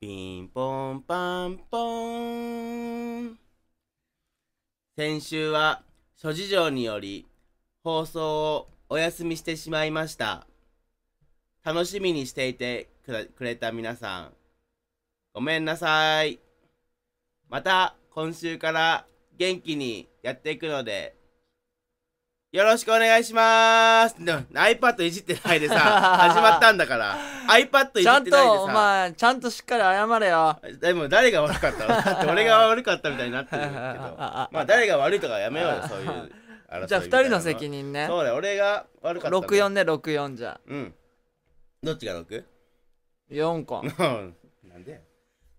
ピンポンパンポン。先週は諸事情により放送をお休みしてしまいました。楽しみにしていてくれた皆さん、ごめんなさい。また今週から元気にやっていくので、よろしくお願いしますでも iPad いじってないでさ 始まったんだから iPad いじってないでさちゃんとお前ちゃんとしっかり謝れよでも誰が悪かったのだって 俺が悪かったみたいになってるけど まあ誰が悪いとかやめようよそういうじゃあ2人の責任ねそうだ俺が悪かった64ね64じゃうんどっちが 6?4 個なんでっ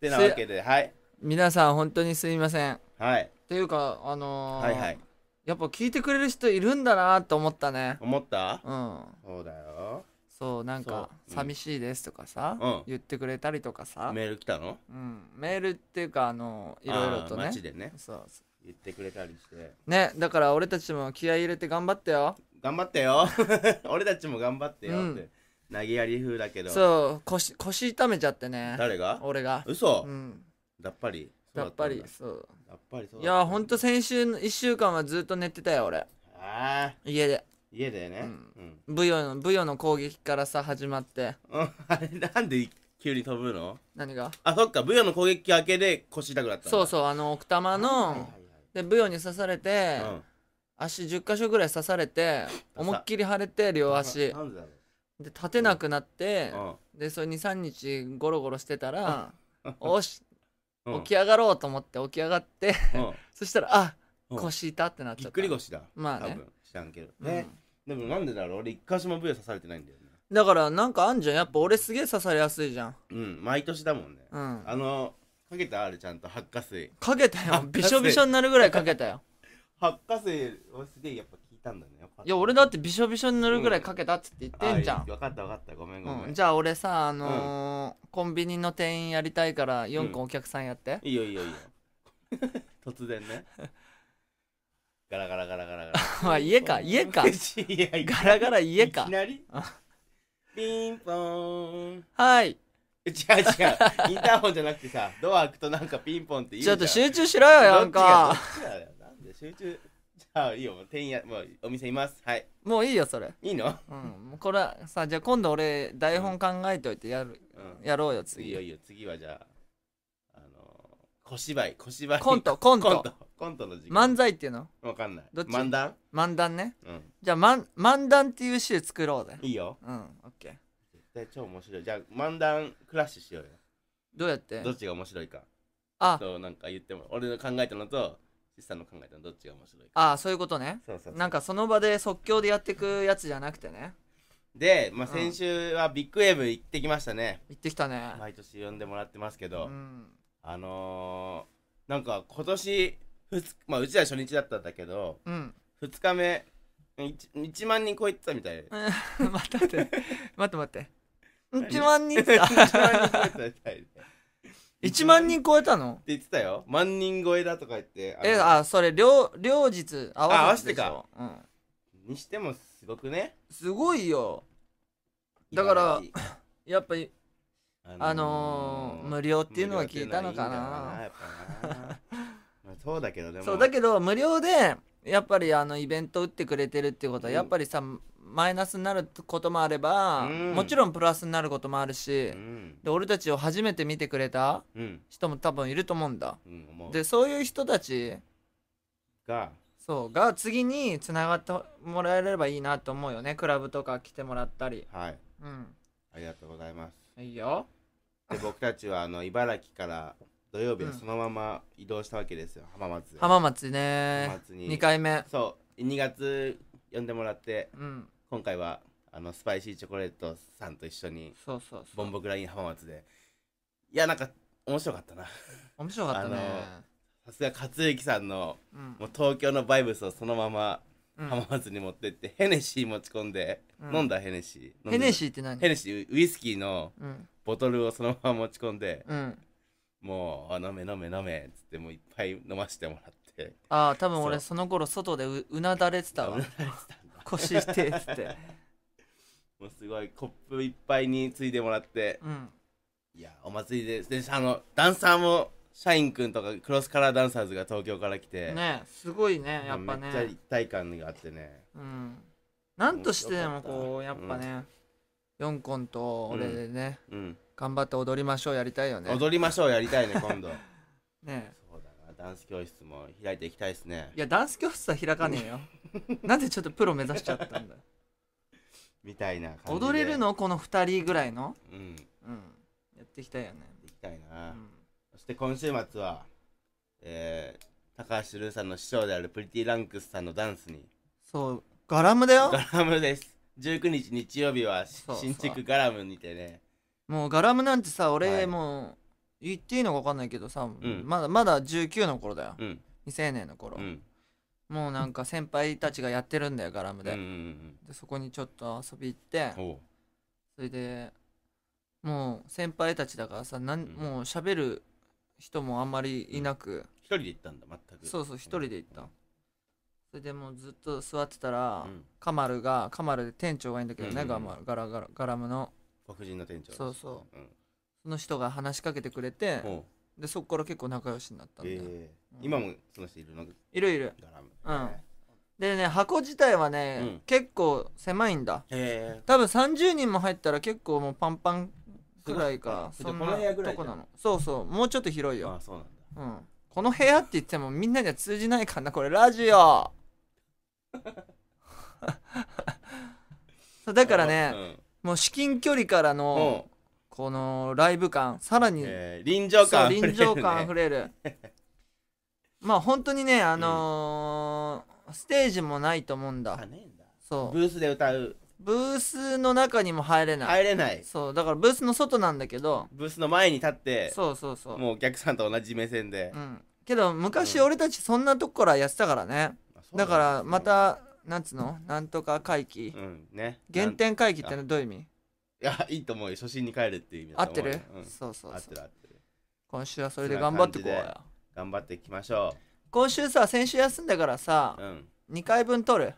てなわけではい皆さん本当にすみませんはいっていうかあのー、はいはいやっぱ聞いてくれる人いるんだなって思ったね思ったうんそうだよそうなんか「寂しいです」とかさ、うん、言ってくれたりとかさメール来たのうんメールっていうかあのいろいろとね街でねそう言ってくれたりしてねだから俺たちも気合い入れて頑張ってよ頑張ってよ 俺たちも頑張ってよって、うん投げやり風だけどそう腰腰痛めちゃってね誰が俺が嘘うんやっぱりやっぱりそうやっぱりそういやほんと先週の1週間はずっと寝てたよ俺あ家で家でね、うんブヨのブヨの攻撃からさ始まってうんあれなんで急に飛ぶの何があそっかブヨの攻撃明けで腰痛くなったそうそうあの奥多摩のでブヨに刺されて、ん足10箇所ぐらい刺されて思いっきり腫れて両足なんでだろで立てなくなってう、でそれ23日ゴロゴロしてたら「おし起き上がろうと思って起き上がって、うん そしたらあ腰痛ってなっちゃっっくり腰だまあね多分知らんけどねでもなんでだろう俺一箇所もブヨ刺されてないんだよねだからなんかあんじゃんやっぱ俺すげえ刺されやすいじゃんうん毎年だもんねうんあのかけたあれちゃんと発火水かけたよびしょびしょになるぐらいかけたよ 発火水をすげえやっぱ効いたんだねいや俺だってびしょびしょに塗るぐらいかけたっつって言ってんじゃん、分かった分かったごめんごめん、うん、じゃあ俺さあのーうん、コンビニの店員やりたいから4個お客さんやって、うん、いいよいいよいいよ 突然ねガラガラガラガラガラ まあ家か 家かガラガラ家かいきなりピンポーンはい違う違うインターホンじゃなくてさドア開くとなんかピンポンって言うじゃんちょっと集中しろよなんか集中あいいよ店員やもうお店いますはいもういいよそれいいのうんこれはさじゃあ今度俺台本考えておいてやる、うん、やろうよ次いいよいいよ次はじゃああのー、小芝居小芝居コントコントコントコントの時間漫才っていうのわかんないどっち漫談漫談ね、うん、じゃあ、ま、漫談っていう種作ろうぜいいようんオッケー絶対超面白いじゃあ漫談クラッシュしようよどうやってどっちが面白いかあとなんか言っても俺の考えたのとさんの考えたのどっちが面白いかああそういうことねそうそうそうなんかその場で即興でやってくやつじゃなくてねで、まあ、先週はビッグウェーブ行ってきましたね、行ってきたね毎年呼んでもらってますけど、うんあのー、なんか今年ふつ、まあ、うちは初日だったんだけどうん2日目 1, 1万人超えてたみたい 待って待って 待って待って1万人っ1万人超えてたみたい1万人超えたのって言ってたよ万人超えだとか言ってえあそれ両両日合あ合わわせてかうんにしてもすごくねすごいよだから やっぱりあのー無料っていうのは聞いたのかな そうだけどでもそうだけど無料でやっぱりあのイベント打ってくれてるってことはやっぱりさ、マイナスになることもあれば、うん、もちろんプラスになることもあるし、うん、で俺たちを初めて見てくれた人も多分いると思うんだ、でそういう人たちがそうが次につながってもらえればいいなと思うよねクラブとか来てもらったりはい、うん、ありがとうございますいいよで僕たちはあの茨城から土曜日そのまま移動したわけですよ、浜松浜松ね浜松に2回目そう2月呼んでもらって、うん、今回はあのスパイシーチョコレートさんと一緒にそうそうそうボンボクライン浜松でいやなんか面白かったな面白かったねさすが克之さんの、うん、もう東京のバイブスをそのまま浜松に持ってって、うん、ヘネシー持ち込んで、うん、飲んだヘネシーヘネシーって何ヘネシーウイスキーのボトルをそのまま持ち込んで、もう飲め飲め飲めっつってもういっぱい飲ませてもらってああ多分俺その頃外でううなだれてたわうなだれてた腰痛っつってもうすごいコップいっぱいについてもらって、うんいやお祭りでであのダンサーもシャインくんとかクロスカラーダンサーズが東京から来て、ねすごいねやっぱめっちゃ一ね体感があってねうんなんとしてでもこうやっぱね、四コンと俺でね、うん頑張って踊りましょうやりたいよね踊りましょうやりたいね今度ねダンス教室も開いていきたいですねいやダンス教室は開かねえよ なんでちょっとプロ目指しちゃったんだみたいな感じ踊れるのこの2人ぐらいのうん、うん、やっていきたいよね、行きたいな、うん、そして今週末は、えー、高橋ルーさんの師匠であるプリティランクスさんのダンスにそうガラムだよガラムです19日日曜日は新宿ガラムにてねもうガラムなんてさ俺、はいも言っていいのか分かんないけどさ、んまだまだ19の頃だようん未成年の頃、うんもうなんか先輩たちがやってるんだよガラムで,、うんうんでそこにちょっと遊び行ってそれでもう先輩たちだからさなん、うんもう喋る人もあんまりいなく、一人で行ったんだ全くそうそう一人で行った、それでもうずっと座ってたら、うんカマルがカマルで店長がいいんだけどね、うんうんガラガラガラムの黒人の店長そうそううんその人が話しかけてくれてでそこから結構仲良しになったんで、えーうん今もその人いるのいるいるガラムうんへでね箱自体はね、うん結構狭いんだえ多分30人も入ったら結構もうパンパンぐらいかそんなとこなのそうそうもうちょっと広いよあそうなんだうん、この部屋って言ってもみんなには通じないかなこれラジオ そうだからね、もう至近距離からのこのライブ感さらに、えー、臨場感あふれる、ね、あふれるまあ本当にねあのーうん、ステージもないと思うんだそうブースで歌うブースの中にも入れない入れないそうだからブースの外なんだけどブースの前に立ってそうそうそうもうお客さんと同じ目線でうんけど昔俺たちそんなとこからやってたからね、うん、だからまたなんつうのなんとか回帰、うんね、原点回帰ってのどういう意味やいいと思うよ初心に帰るっていう意味合ってうる、うそうそう合っそてうる合ってる今週はそれで頑張ってこうよ。頑張っていきましょう。今週さ先週休んだからさう、ん、2回分撮る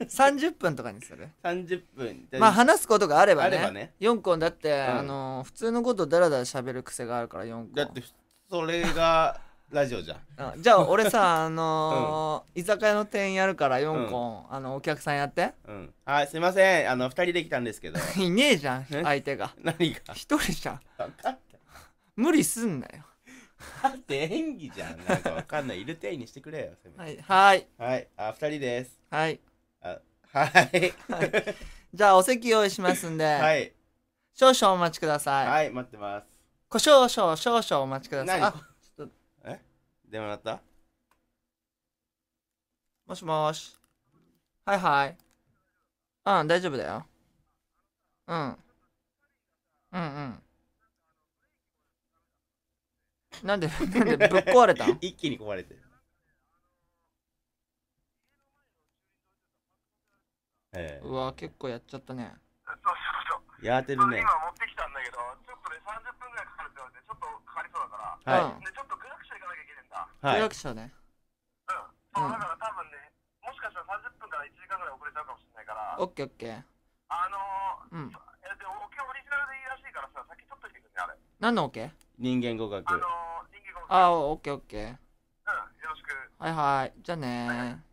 30 分とかにする30分まあ話すことがあればねあればね4コンだって、あの普通のことだらだら喋る癖があるから4コンだってそれがラジオじゃんじゃあ俺さ あのー居酒屋の店員やるから4個、あのお客さんやってうんあすいませんあの二人できたんですけど いねえじゃん相手が何が一人じゃん無理すんなよだって演技じゃんなんか分かんないいる体にしてくれよせめはいはいはいあ二人ですはいはいはい、じゃあお席用意しますんで、はい少々お待ちください、はい待ってます胡椒少々お待ちください何電話鳴ったもしもし。はいはい。うん、大丈夫だよ。うん。うんうん。なんで、なんでぶっ壊れたん 一気に壊れてる。ええ、うわ結構やっちゃったね。やってるね。今持ってきたんだけど、ちょっとね、30分ぐらいかかるって言われて、ちょっとかかりそうだから、はい、はい、契約者ね。うん。だから多分ね、もしかしたら30分から1時間ぐらい遅れちゃうかもしれないから。オッケーオッケー。あのー、うん。え、でも、オケオリジナルでいいらしいからさ、先取っといてくんね、あれ。何のオッケ人間語学。あのー、人間語学。あ、オッケーオッケー。うん、よろしく。はいはい。じゃあねー。はいはい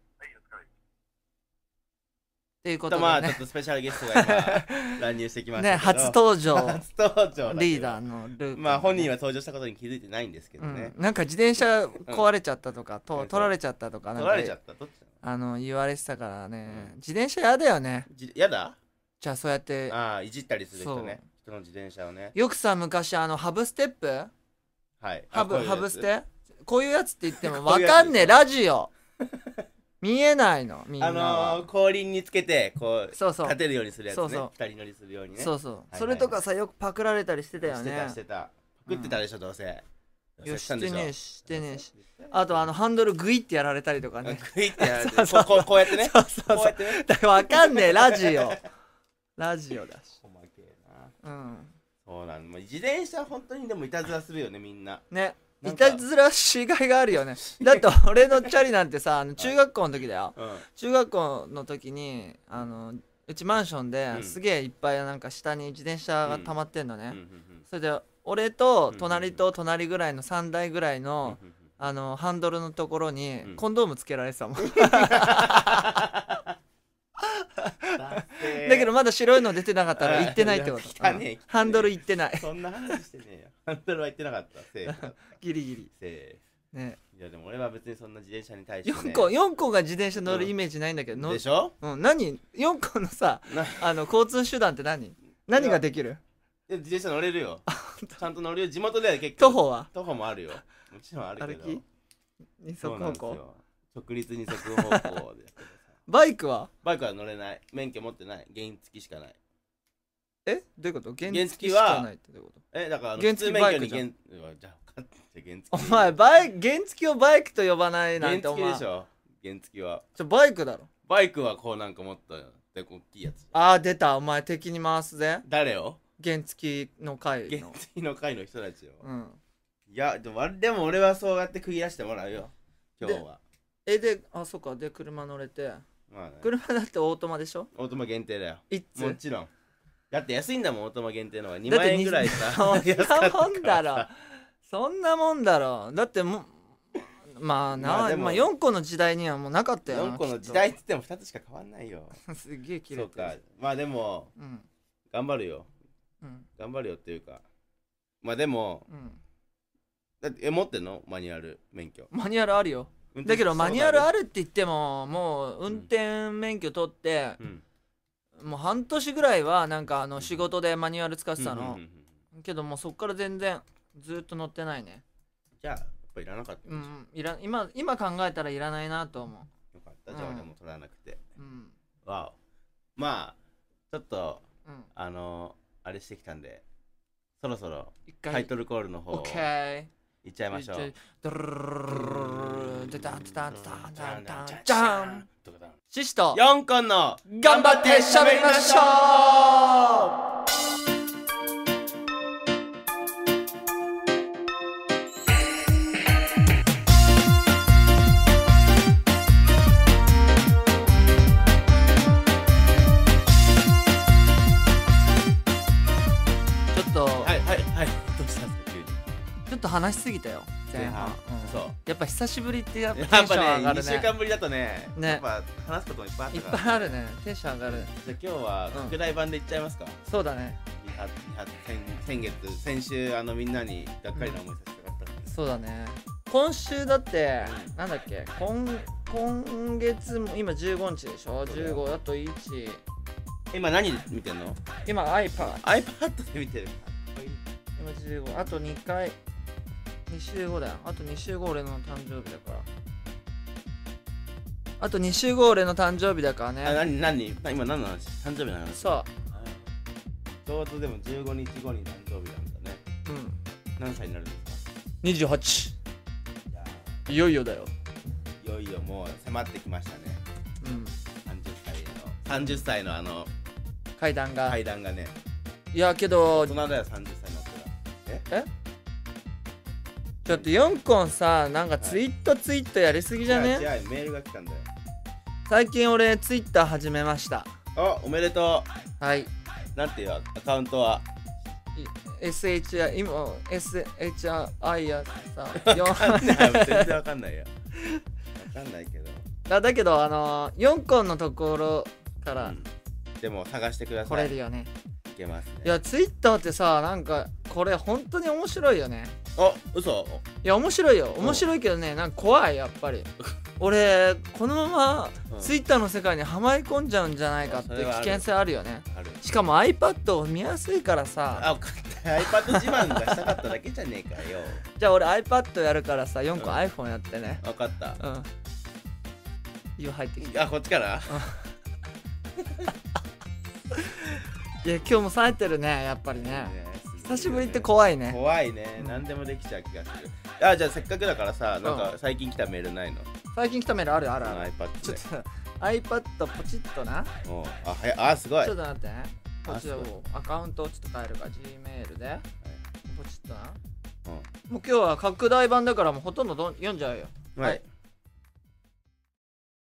ということで、ね、まあちょっとスペシャルゲストが今乱入してきましたね初登場 初登場リーダーのルーまあ本人は登場したことに気づいてないんですけどね、うん、なんか自転車壊れちゃったとか、と取られちゃったとか取られちゃったどっちあの言われてたからね、うん、自転車やだよねやだじゃあそうやってああいじったりする人ね人の自転車をねよくさ昔あのハブステップはいハブハブステこういうやつって言っても分かんねえラジオ見えないのみんなあのー、後輪につけてこうそうそう立てるようにするやつねそうそう二人乗りするようにねそうそう、いはいそれとかさよくパクられたりしてたよしてねたしてたパクってたでしょ、どうせいどうやせしんでてねえししてねえしあとあのハンドルグイってやられたりとかね食いってやられて そこうこうやってね そうそうこうやってねかわかんねえラジオラジオだしおまけなうんそうなんまあ自転車本当にでもいたずらするよねみんなねいたずらしがいがあるよね だって俺のチャリなんてさ中学校の時だよ、中学校の時にあのうちマンションですげえいっぱいなんか下に自転車が溜まってんのね、それで俺と隣と隣ぐらいの3台ぐらいの、あのハンドルのところにコンドームつけられてたもん のまだ白いの出てなかったら行ってないってこと、うん、ハンドル行ってないそんな話してねえよハンドルは行ってなかったセーフギリギリセーフね、いやでも俺は別にそんな自転車に対して、ね、4, 個4個が自転車乗るイメージないんだけど、でしょ、うん、何4個のさあの交通手段って何何ができる自転車乗れるよちゃんと乗るよ地元では結構徒歩は徒歩もあるよもちろんあるけど歩き二足歩行直立二足歩行でバイクはバイクは乗れない免許持ってない原付きしかないえどういうこと原付きしかないってどういうことえだから原付きバイクじゃあお前バイ原付をバイクと呼ばないなんて思う原付でしょ原付はちょバイクだろバイクはこうなんかもっとで大きいやつああ出たお前敵に回すぜ誰を原付の会の原付の会の人たちよ、うん、いやでもでも俺はそうやってクリアしてもらうよ今日はえであそっかで車乗れてまあね、車だってオートマでしょオートマ限定だよいつもちろんだって安いんだもんオートマ限定のは2万円ぐらいさそんなもんだろ そんなもんだろだってもまあな、まあ、まあ4個の時代にはもうなかったよ4個の時代っつっても2つしか変わんないよすげえ綺麗そうかまあでも、うん、頑張るよ、うん、頑張るよっていうかまあでも、うん、だってえ持ってんのマニュアル免許マニュアルあるよだけどマニュアルあるって言ってももう運転免許取って、もう半年ぐらいはなんかあの仕事でマニュアル使ってたの、けどもうそっから全然ずっと乗ってないねじゃあやっぱいらなかったうん、いら今今考えたらいらないなと思うよかったじゃあ俺も取らなくて、うん、わおまあちょっと、うん、あのあれしてきたんでそろそろタイトルコールの方をいっちゃいましょう。タンタンタンタンタンじゃんシシと4個の頑張ってっゃべりましょうちょっと話しすぎたよ前半そうやっぱ久しぶりってやっぱテンション上がるね2週間ぶりだとねやっぱ話すこともいっぱいあったからいっぱいあるねテンション上がるじゃ今日は拡大版でいっちゃいますかそうだね先月先週あのみんなにがっかりな思いさせてもらったそうだね今週だってなんだっけ今今月も今15日でしょ15だと1今何見てんの今 iPad iPad で見てる今15あと2回2週後だよ。あと2週後俺の誕生日だから。あと2週後俺の誕生日だからね。あ、なになに今何の話誕生日なのそう。ちょうどでも15日後に誕生日なんだね。うん。何歳になるんですか ?28。いよいよだよ。いよいよもう迫ってきましたね。うん。30歳の、30歳のあの、階段が。階段がね。いやけど、大人だよ、30歳になったら。ええちょっと4コンさなんかツイートツイートやりすぎじゃね、はい、違うメールが来たんだよ最近俺ツイッター始めましたあおめでとうはいなんていうアカウントは SHI 今 SHI やさ4全然わかんないよわかんないけどだだけどあのー、4ンのところから、うん、でも探してくださいこれるよねいけます、ね、いやツイッターってさなんかこれ本当に面白いよねあ嘘いや面白いよ面白いけどねなんか怖いやっぱり 俺このままツイッターの世界にはまり込んじゃうんじゃないかって危険性あるよねしかも iPad を見やすいからさあ iPad 自慢がしたかっただけじゃねえかよ じゃあ俺 iPad やるからさ4個 iPhone やってね、うん、分かったうん今入ってきたあこっちからいや今日も冴えてるねやっぱりね久しぶりって怖いね怖いね何でもできちゃう気がするあじゃあせっかくだからさなんか最近来たメールないの、最近来たメールあるあるある iPad ちょっと iPad ポチッとなあはやあすごいちょっと待ってこっちをアカウントをちょっと変えるか Gmail で、ポチッとな、もう今日は拡大版だからもうほとんどど読んじゃうよはい、はい